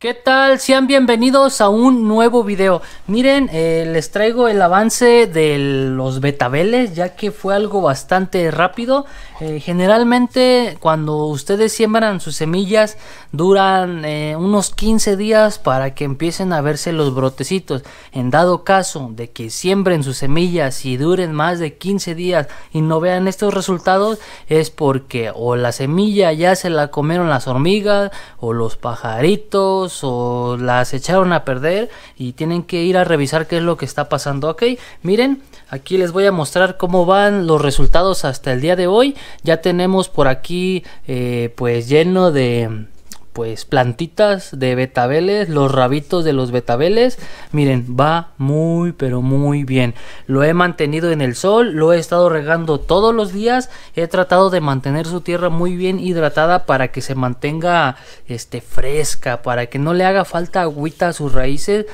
¿Qué tal? Sean bienvenidos a un nuevo video. Miren, eh, les traigo el avance de los betabeles, ya que fue algo bastante rápido. Eh, generalmente cuando ustedes siembran sus semillas duran eh, unos 15 días para que empiecen a verse los brotecitos. En dado caso de que siembren sus semillas y duren más de 15 días y no vean estos resultados, es porque o la semilla ya se la comieron las hormigas o los pajaritos o las echaron a perder y tienen que ir a revisar qué es lo que está pasando. Ok, miren, aquí les voy a mostrar cómo van los resultados hasta el día de hoy. Ya tenemos por aquí eh, pues lleno de pues plantitas de betabeles, los rabitos de los betabeles. Miren, va muy pero muy bien. Lo he mantenido en el sol, lo he estado regando todos los días. He tratado de mantener su tierra muy bien hidratada para que se mantenga este fresca, para que no le haga falta agüita a sus raíces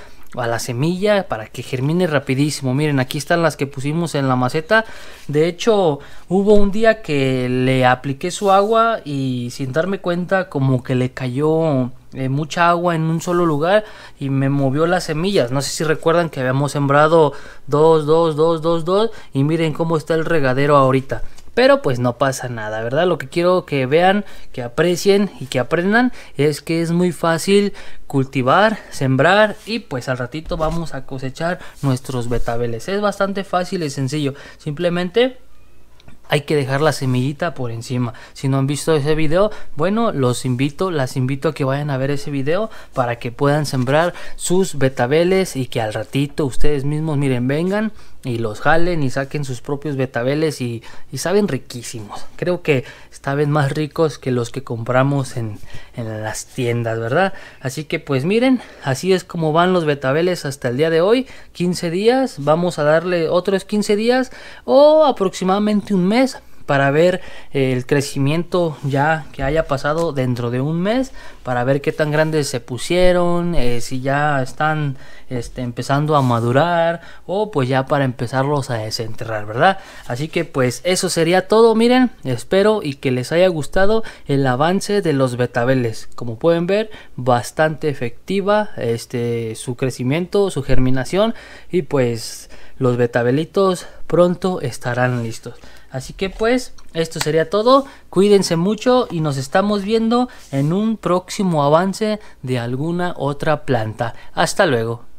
a la semilla para que germine rapidísimo. Miren, aquí están las que pusimos en la maceta. De hecho, hubo un día que le apliqué su agua y sin darme cuenta como que le cayó eh, mucha agua en un solo lugar y me movió las semillas. No sé si recuerdan que habíamos sembrado 2, 2, dos 2, 2 y miren cómo está el regadero ahorita. Pero pues no pasa nada, ¿verdad? Lo que quiero que vean, que aprecien y que aprendan es que es muy fácil cultivar, sembrar y pues al ratito vamos a cosechar nuestros betabeles. Es bastante fácil y sencillo. Simplemente hay que dejar la semillita por encima. Si no han visto ese video, bueno, los invito, las invito a que vayan a ver ese video para que puedan sembrar sus betabeles y que al ratito ustedes mismos, miren, vengan y los jalen y saquen sus propios betabeles y, saben riquísimos. Creo que saben más ricos que los que compramos en, en las tiendas, ¿verdad? Así que pues miren, así es como van los betabeles hasta el día de hoy. 15 días, vamos a darle otros 15 días o aproximadamente un mes para ver eh, el crecimiento ya que haya pasado dentro de un mes para ver qué tan grandes se pusieron eh, si ya están este, empezando a madurar o pues ya para empezarlos a desenterrar verdad así que pues eso sería todo miren espero y que les haya gustado el avance de los betabeles como pueden ver bastante efectiva este su crecimiento su germinación y pues los betabelitos pronto estarán listos Así que pues, esto sería todo. Cuídense mucho y nos estamos viendo en un próximo avance de alguna otra planta. Hasta luego.